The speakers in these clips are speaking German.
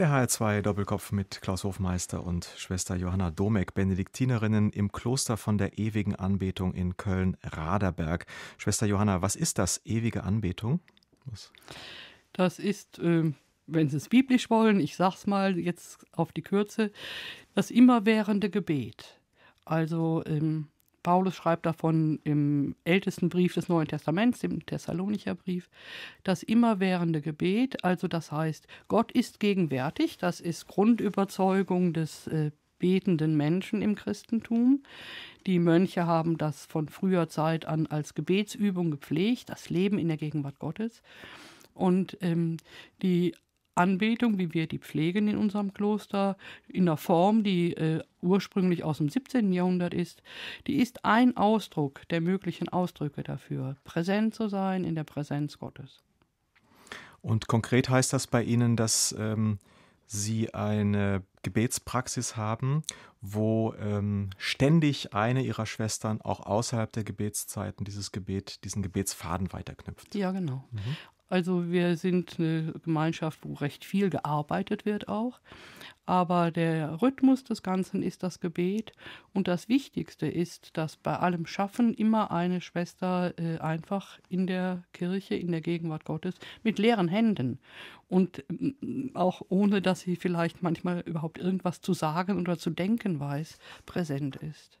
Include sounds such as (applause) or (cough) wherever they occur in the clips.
Der HR2 Doppelkopf mit Klaus Hofmeister und Schwester Johanna Domek, Benediktinerinnen im Kloster von der ewigen Anbetung in Köln-Raderberg. Schwester Johanna, was ist das ewige Anbetung? Was? Das ist, ähm, wenn Sie es biblisch wollen, ich sag's mal jetzt auf die Kürze, das immerwährende Gebet. Also ähm, Paulus schreibt davon im ältesten Brief des Neuen Testaments, im Thessalonicher Brief, das immerwährende Gebet, also das heißt, Gott ist gegenwärtig, das ist Grundüberzeugung des äh, betenden Menschen im Christentum. Die Mönche haben das von früher Zeit an als Gebetsübung gepflegt, das Leben in der Gegenwart Gottes. Und ähm, die Anbetung, wie wir die pflegen in unserem Kloster, in der Form, die äh, ursprünglich aus dem 17. Jahrhundert ist, die ist ein Ausdruck der möglichen Ausdrücke dafür, präsent zu sein in der Präsenz Gottes. Und konkret heißt das bei Ihnen, dass ähm, Sie eine Gebetspraxis haben, wo ähm, ständig eine Ihrer Schwestern auch außerhalb der Gebetszeiten dieses Gebet, diesen Gebetsfaden weiterknüpft. Ja, genau. Mhm. Also wir sind eine Gemeinschaft, wo recht viel gearbeitet wird auch. Aber der Rhythmus des Ganzen ist das Gebet. Und das Wichtigste ist, dass bei allem Schaffen immer eine Schwester äh, einfach in der Kirche, in der Gegenwart Gottes, mit leeren Händen und mm, auch ohne, dass sie vielleicht manchmal überhaupt irgendwas zu sagen oder zu denken weiß, präsent ist.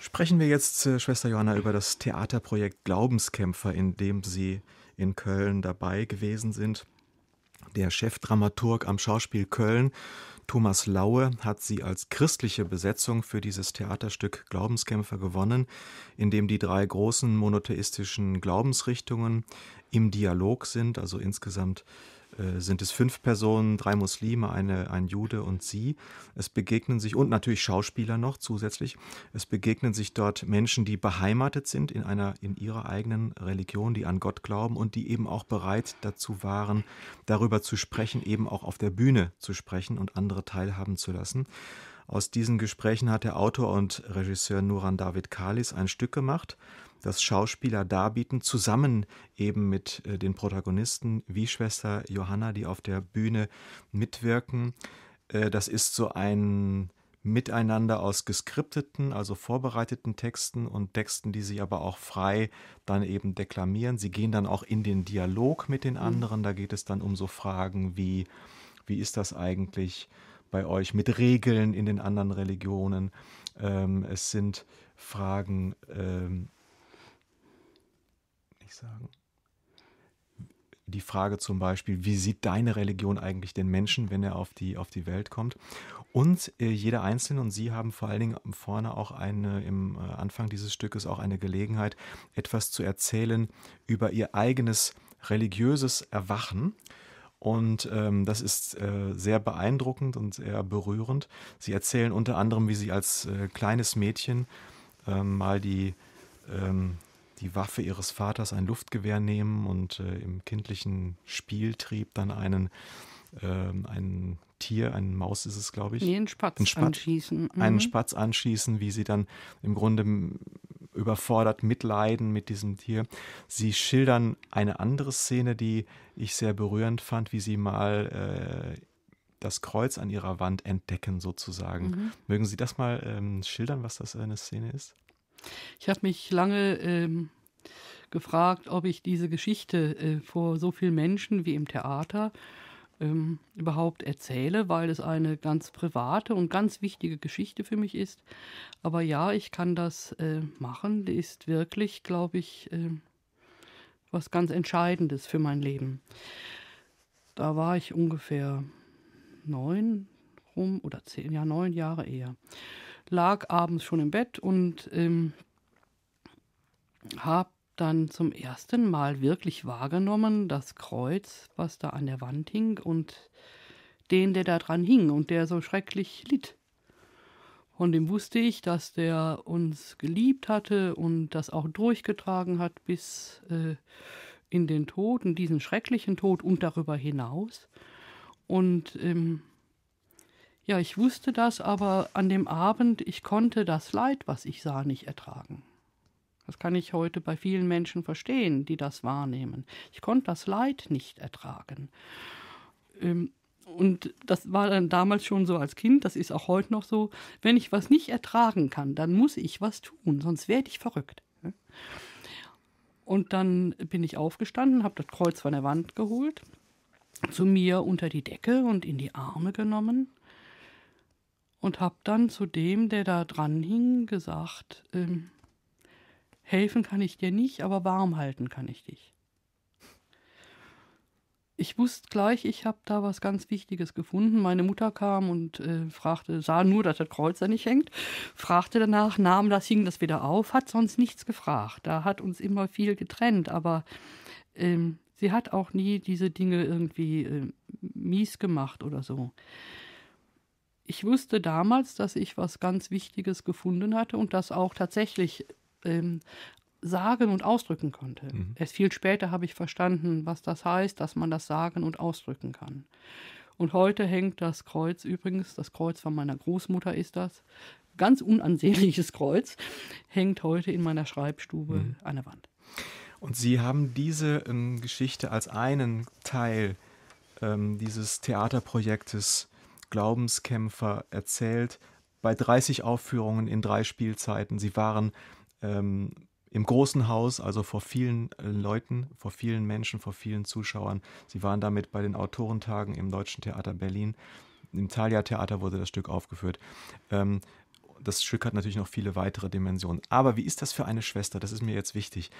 Sprechen wir jetzt, äh, Schwester Johanna, über das Theaterprojekt Glaubenskämpfer, in dem Sie in Köln dabei gewesen sind. Der Chefdramaturg am Schauspiel Köln, Thomas Laue, hat sie als christliche Besetzung für dieses Theaterstück Glaubenskämpfer gewonnen, in dem die drei großen monotheistischen Glaubensrichtungen im Dialog sind, also insgesamt äh, sind es fünf Personen, drei Muslime, eine, ein Jude und sie. Es begegnen sich, und natürlich Schauspieler noch zusätzlich, es begegnen sich dort Menschen, die beheimatet sind in, einer, in ihrer eigenen Religion, die an Gott glauben und die eben auch bereit dazu waren, darüber zu sprechen, eben auch auf der Bühne zu sprechen und andere teilhaben zu lassen. Aus diesen Gesprächen hat der Autor und Regisseur Nuran David Kalis ein Stück gemacht, das Schauspieler darbieten, zusammen eben mit äh, den Protagonisten wie Schwester Johanna, die auf der Bühne mitwirken. Äh, das ist so ein Miteinander aus geskripteten, also vorbereiteten Texten und Texten, die sich aber auch frei dann eben deklamieren. Sie gehen dann auch in den Dialog mit den mhm. anderen. Da geht es dann um so Fragen wie, wie ist das eigentlich bei euch mit Regeln in den anderen Religionen? Ähm, es sind Fragen, ähm, ehrlich sagen. Die Frage zum Beispiel, wie sieht deine Religion eigentlich den Menschen, wenn er auf die, auf die Welt kommt? Und äh, jeder Einzelne und Sie haben vor allen Dingen vorne auch eine, im äh, Anfang dieses Stückes auch eine Gelegenheit, etwas zu erzählen über Ihr eigenes religiöses Erwachen. Und ähm, das ist äh, sehr beeindruckend und sehr berührend. Sie erzählen unter anderem, wie sie als äh, kleines Mädchen ähm, mal die ähm, die Waffe ihres Vaters, ein Luftgewehr nehmen und äh, im kindlichen Spieltrieb dann einen, äh, ein Tier, einen Maus ist es, glaube ich. Nee, einen Spatz, einen Spatz anschießen. Mhm. Einen Spatz anschießen, wie sie dann im Grunde überfordert mitleiden mit diesem Tier. Sie schildern eine andere Szene, die ich sehr berührend fand, wie sie mal äh, das Kreuz an ihrer Wand entdecken, sozusagen. Mhm. Mögen Sie das mal ähm, schildern, was das eine Szene ist? Ich habe mich lange ähm, gefragt, ob ich diese Geschichte äh, vor so vielen Menschen wie im Theater ähm, überhaupt erzähle, weil es eine ganz private und ganz wichtige Geschichte für mich ist. Aber ja, ich kann das äh, machen. Die ist wirklich, glaube ich, äh, was ganz Entscheidendes für mein Leben. Da war ich ungefähr neun rum oder zehn, ja neun Jahre eher lag abends schon im Bett und ähm, habe dann zum ersten Mal wirklich wahrgenommen, das Kreuz, was da an der Wand hing und den, der da dran hing und der so schrecklich litt. Von dem wusste ich, dass der uns geliebt hatte und das auch durchgetragen hat bis äh, in den Tod, in diesen schrecklichen Tod und darüber hinaus. Und ähm, ja, ich wusste das, aber an dem Abend, ich konnte das Leid, was ich sah, nicht ertragen. Das kann ich heute bei vielen Menschen verstehen, die das wahrnehmen. Ich konnte das Leid nicht ertragen. Ähm, und das war dann damals schon so als Kind, das ist auch heute noch so, wenn ich was nicht ertragen kann, dann muss ich was tun, sonst werde ich verrückt. Und dann bin ich aufgestanden, habe das Kreuz von der Wand geholt, zu mir unter die Decke und in die Arme genommen und habe dann zu dem, der da dran hing, gesagt, ähm, helfen kann ich dir nicht, aber warm halten kann ich dich. Ich wusste gleich, ich habe da was ganz Wichtiges gefunden. Meine Mutter kam und äh, fragte, sah nur, dass das Kreuz da nicht hängt, fragte danach, nahm das, hing das wieder auf, hat sonst nichts gefragt. Da hat uns immer viel getrennt, aber ähm, sie hat auch nie diese Dinge irgendwie äh, mies gemacht oder so ich wusste damals, dass ich was ganz Wichtiges gefunden hatte und das auch tatsächlich ähm, sagen und ausdrücken konnte. Mhm. Erst viel später habe ich verstanden, was das heißt, dass man das sagen und ausdrücken kann. Und heute hängt das Kreuz übrigens, das Kreuz von meiner Großmutter ist das, ganz unansehnliches (laughs) Kreuz, hängt heute in meiner Schreibstube mhm. an der Wand. Und Sie haben diese ähm, Geschichte als einen Teil ähm, dieses Theaterprojektes Glaubenskämpfer erzählt, bei 30 Aufführungen in drei Spielzeiten. Sie waren ähm, im großen Haus, also vor vielen äh, Leuten, vor vielen Menschen, vor vielen Zuschauern. Sie waren damit bei den Autorentagen im Deutschen Theater Berlin. Im Thalia Theater wurde das Stück aufgeführt. Ähm, das Stück hat natürlich noch viele weitere Dimensionen. Aber wie ist das für eine Schwester? Das ist mir jetzt wichtig,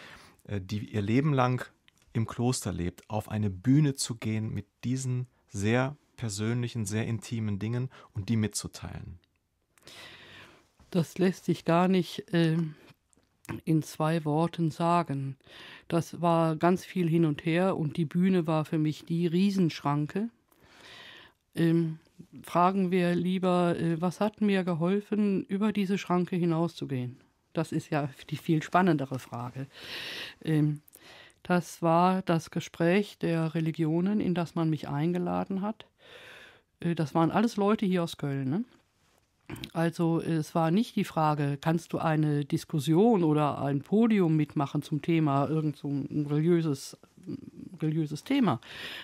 äh, die ihr Leben lang im Kloster lebt, auf eine Bühne zu gehen mit diesen sehr persönlichen, sehr intimen Dingen und die mitzuteilen? Das lässt sich gar nicht äh, in zwei Worten sagen. Das war ganz viel hin und her und die Bühne war für mich die Riesenschranke. Ähm, fragen wir lieber, äh, was hat mir geholfen, über diese Schranke hinauszugehen? Das ist ja die viel spannendere Frage. Ähm, das war das Gespräch der Religionen, in das man mich eingeladen hat. Äh, das waren alles Leute hier aus Köln. Ne? Also es war nicht die Frage, kannst du eine Diskussion oder ein Podium mitmachen zum Thema irgend so ein religiöses religiöses Thema,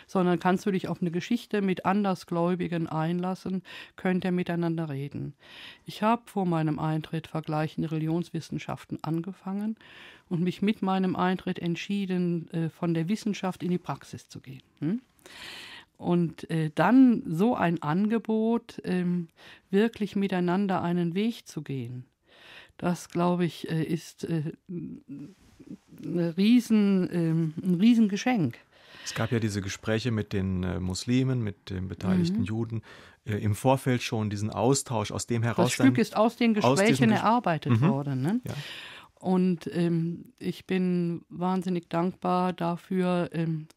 sondern kannst du dich auf eine Geschichte mit Andersgläubigen einlassen, könnt ihr miteinander reden. Ich habe vor meinem Eintritt vergleichende Religionswissenschaften angefangen und mich mit meinem Eintritt entschieden, äh, von der Wissenschaft in die Praxis zu gehen. Hm? Und äh, dann so ein Angebot, ähm, wirklich miteinander einen Weg zu gehen, das glaube ich, äh, ist äh, Riesen, ähm, ein Riesengeschenk. Es gab ja diese Gespräche mit den äh, Muslimen, mit den beteiligten mhm. Juden äh, im Vorfeld schon, diesen Austausch, aus dem heraus. Das Stück ist aus den Gesprächen aus erarbeitet Ges mhm. worden. Ne? Ja. Und ähm, ich bin wahnsinnig dankbar dafür, ähm,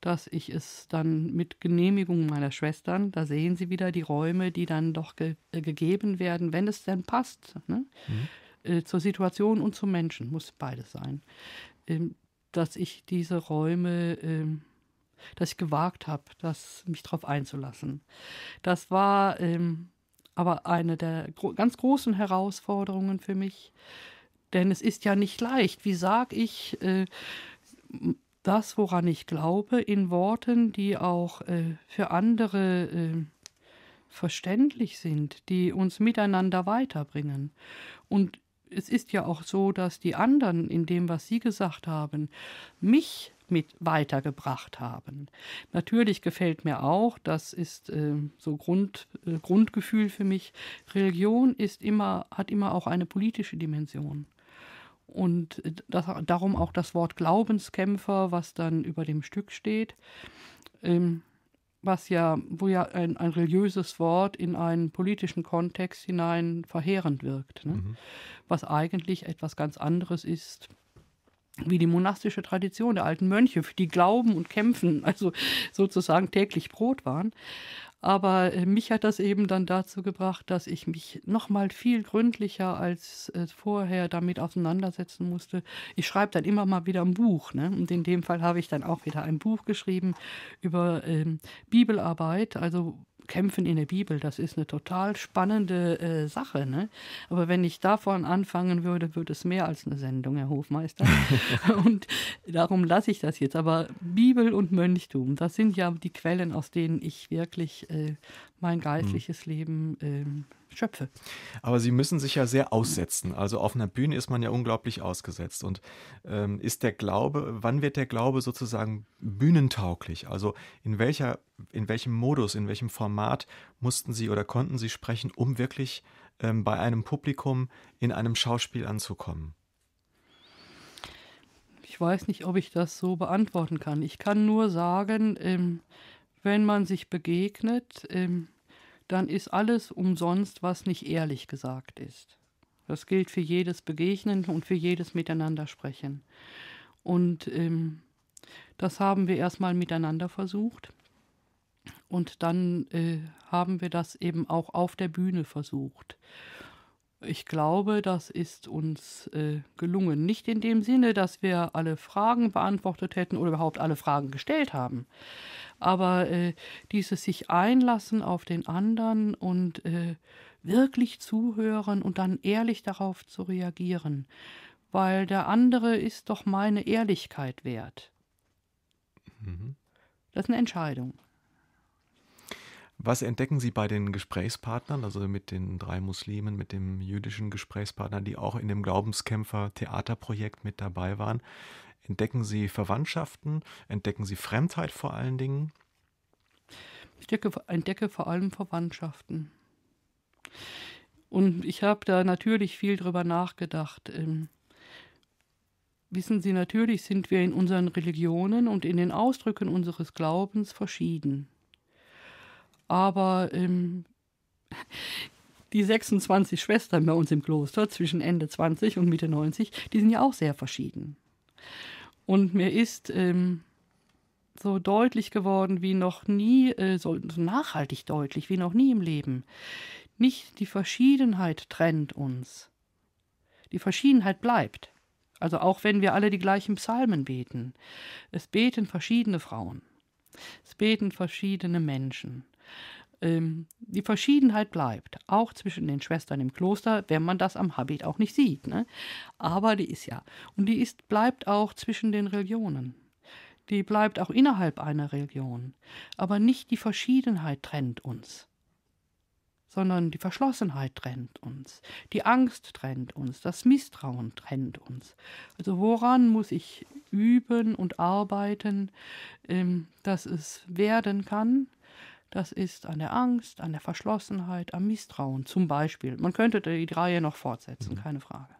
dass ich es dann mit Genehmigung meiner Schwestern, da sehen Sie wieder die Räume, die dann doch ge äh, gegeben werden, wenn es denn passt, ne? mhm. äh, zur Situation und zum Menschen, muss beides sein, ähm, dass ich diese Räume ähm, dass ich gewagt habe, das mich darauf einzulassen. Das war ähm, aber eine der gro ganz großen Herausforderungen für mich, denn es ist ja nicht leicht. Wie sage ich äh, das, woran ich glaube, in Worten, die auch äh, für andere äh, verständlich sind, die uns miteinander weiterbringen. Und es ist ja auch so, dass die anderen in dem, was sie gesagt haben, mich mit weitergebracht haben. Natürlich gefällt mir auch, das ist äh, so Grund, äh, Grundgefühl für mich, Religion ist immer, hat immer auch eine politische Dimension. Und äh, das, darum auch das Wort Glaubenskämpfer, was dann über dem Stück steht. Ähm, was ja, wo ja ein, ein, religiöses Wort in einen politischen Kontext hinein verheerend wirkt, ne? mhm. was eigentlich etwas ganz anderes ist, wie die monastische Tradition der alten Mönche, für die Glauben und Kämpfen also sozusagen täglich Brot waren. Aber äh, mich hat das eben dann dazu gebracht, dass ich mich nochmal viel gründlicher als äh, vorher damit auseinandersetzen musste. Ich schreibe dann immer mal wieder ein Buch. Ne? Und in dem Fall habe ich dann auch wieder ein Buch geschrieben über ähm, Bibelarbeit, also Kämpfen in der Bibel, das ist eine total spannende äh, Sache. Ne? Aber wenn ich davon anfangen würde, würde es mehr als eine Sendung, Herr Hofmeister. (laughs) und darum lasse ich das jetzt. Aber Bibel und Mönchtum, das sind ja die Quellen, aus denen ich wirklich äh, mein hm. geistliches mhm. Leben äh, schöpfe. Aber Sie müssen sich ja sehr aussetzen. Also auf einer Bühne ist man ja unglaublich ausgesetzt. Und ähm, ist der Glaube, wann wird der Glaube sozusagen bühnentauglich? Also in welcher, in welchem Modus, in welchem Format mussten Sie oder konnten Sie sprechen, um wirklich ähm, bei einem Publikum in einem Schauspiel anzukommen? Ich weiß nicht, ob ich das so beantworten kann. Ich kann nur sagen, ähm, wenn man sich begegnet, ähm, dann ist alles umsonst, was nicht ehrlich gesagt ist. Das gilt für jedes Begegnen und für jedes Miteinandersprechen. Und ähm, das haben wir erstmal miteinander versucht. Und dann äh, haben wir das eben auch auf der Bühne versucht. Ich glaube, das ist uns äh, gelungen. Nicht in dem Sinne, dass wir alle Fragen beantwortet hätten oder überhaupt alle Fragen gestellt haben. Aber äh, dieses sich einlassen auf den anderen und äh, wirklich zuhören und dann ehrlich darauf zu reagieren, weil der andere ist doch meine Ehrlichkeit wert. Mhm. Das ist eine Entscheidung. Was entdecken Sie bei den Gesprächspartnern, also mit den drei Muslimen, mit dem jüdischen Gesprächspartner, die auch in dem Glaubenskämpfer-Theaterprojekt mit dabei waren? Entdecken Sie Verwandtschaften? Entdecken Sie Fremdheit vor allen Dingen? Ich entdecke, entdecke vor allem Verwandtschaften. Und ich habe da natürlich viel drüber nachgedacht. Ähm, wissen Sie, natürlich sind wir in unseren Religionen und in den Ausdrücken unseres Glaubens verschieden. Aber ähm, die 26 Schwestern bei uns im Kloster zwischen Ende 20 und Mitte 90, die sind ja auch sehr verschieden. Und mir ist ähm, so deutlich geworden wie noch nie, äh, so nachhaltig deutlich wie noch nie im Leben. Nicht die Verschiedenheit trennt uns. Die Verschiedenheit bleibt. Also auch wenn wir alle die gleichen Psalmen beten. Es beten verschiedene Frauen. Es beten verschiedene Menschen. Ähm, die Verschiedenheit bleibt, auch zwischen den Schwestern im Kloster, wenn man das am Habit auch nicht sieht. Ne? Aber die ist ja. Und die ist, bleibt auch zwischen den Religionen. Die bleibt auch innerhalb einer Religion. Aber nicht die Verschiedenheit trennt uns, sondern die Verschlossenheit trennt uns, die Angst trennt uns, das Misstrauen trennt uns. Also woran muss ich üben und arbeiten, ähm, dass es werden kann? Das ist an der Angst, an der Verschlossenheit, am Misstrauen zum Beispiel. Man könnte die Reihe noch fortsetzen, mhm. keine Frage.